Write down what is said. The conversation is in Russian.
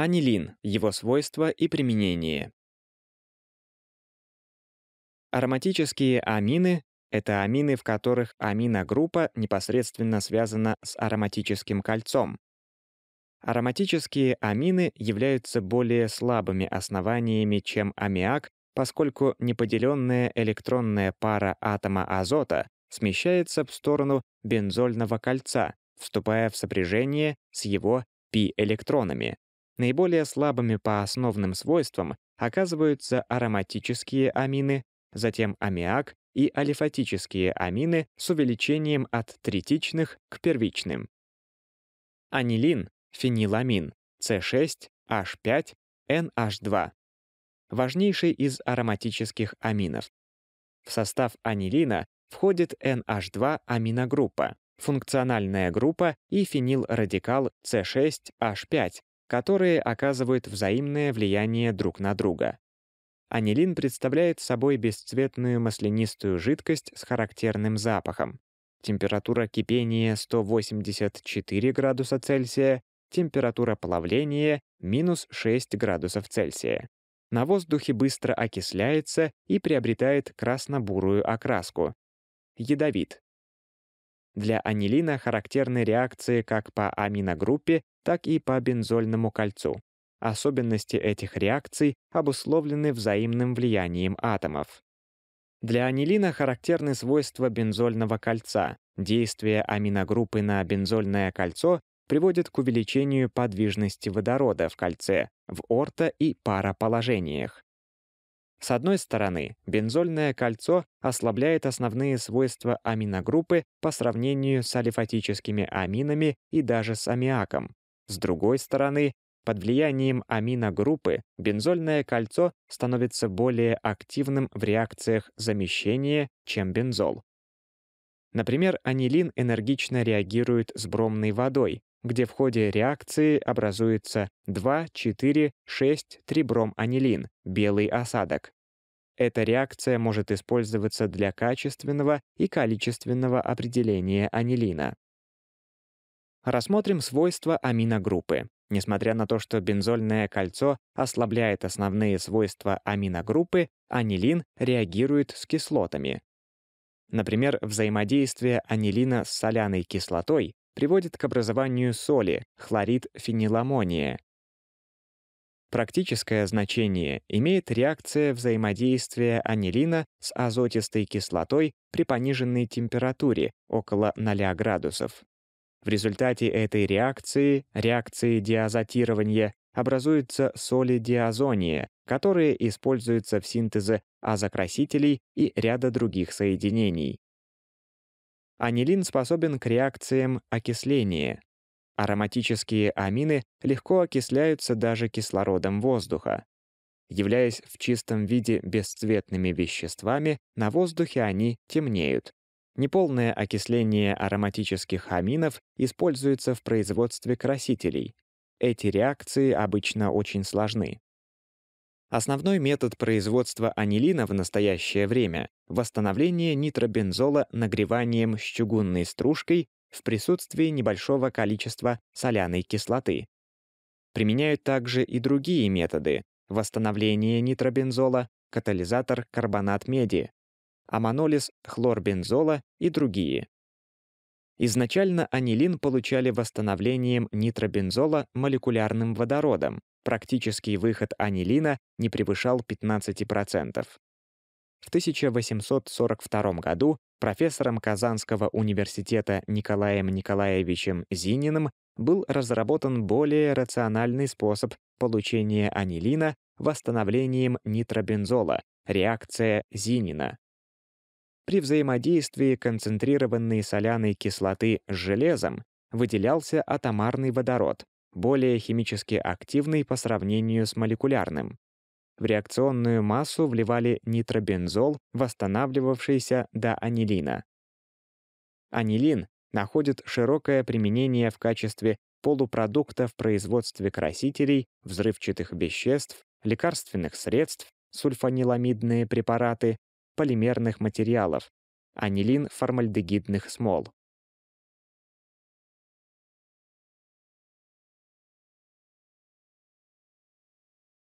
Анилин, его свойства и применение. Ароматические амины — это амины, в которых аминогруппа непосредственно связана с ароматическим кольцом. Ароматические амины являются более слабыми основаниями, чем аммиак, поскольку неподеленная электронная пара атома азота смещается в сторону бензольного кольца, вступая в сопряжение с его пи-электронами. Наиболее слабыми по основным свойствам оказываются ароматические амины, затем аммиак и алифатические амины с увеличением от третичных к первичным. Анилин, фениламин, С6H5, NH2. Важнейший из ароматических аминов. В состав анилина входит NH2-аминогруппа, функциональная группа и фенилрадикал c 6 h 5 которые оказывают взаимное влияние друг на друга. Анилин представляет собой бесцветную маслянистую жидкость с характерным запахом. Температура кипения 184 градуса Цельсия, температура плавления — минус 6 градусов Цельсия. На воздухе быстро окисляется и приобретает красно-бурую окраску. Ядовит. Для анилина характерны реакции как по аминогруппе, так и по бензольному кольцу. Особенности этих реакций обусловлены взаимным влиянием атомов. Для анилина характерны свойства бензольного кольца. Действие аминогруппы на бензольное кольцо приводит к увеличению подвижности водорода в кольце в орто- и пароположениях. С одной стороны, бензольное кольцо ослабляет основные свойства аминогруппы по сравнению с алифатическими аминами и даже с аммиаком. С другой стороны, под влиянием аминогруппы бензольное кольцо становится более активным в реакциях замещения, чем бензол. Например, анилин энергично реагирует с бромной водой, где в ходе реакции образуется 2,4,6-триброманилин, белый осадок. Эта реакция может использоваться для качественного и количественного определения анилина. Рассмотрим свойства аминогруппы. Несмотря на то, что бензольное кольцо ослабляет основные свойства аминогруппы, анилин реагирует с кислотами. Например, взаимодействие анилина с соляной кислотой приводит к образованию соли, хлорид фениламония. Практическое значение имеет реакция взаимодействия анилина с азотистой кислотой при пониженной температуре около 0 градусов. В результате этой реакции, реакции диазотирования, образуются соли диазония, которые используются в синтезе азокрасителей и ряда других соединений. Анилин способен к реакциям окисления. Ароматические амины легко окисляются даже кислородом воздуха. Являясь в чистом виде бесцветными веществами, на воздухе они темнеют. Неполное окисление ароматических аминов используется в производстве красителей. Эти реакции обычно очень сложны. Основной метод производства анилина в настоящее время — восстановление нитробензола нагреванием с чугунной стружкой в присутствии небольшого количества соляной кислоты. Применяют также и другие методы — восстановление нитробензола, катализатор карбонат меди, аманолис, хлорбензола и другие. Изначально анилин получали восстановлением нитробензола молекулярным водородом. Практический выход анилина не превышал 15%. В 1842 году профессором Казанского университета Николаем Николаевичем Зининым был разработан более рациональный способ получения анилина восстановлением нитробензола, реакция Зинина. При взаимодействии концентрированной соляной кислоты с железом выделялся атомарный водород, более химически активный по сравнению с молекулярным. В реакционную массу вливали нитробензол, восстанавливавшийся до анилина. Анилин находит широкое применение в качестве полупродукта в производстве красителей, взрывчатых веществ, лекарственных средств, сульфаниламидные препараты, полимерных материалов, анилин формальдегидных смол.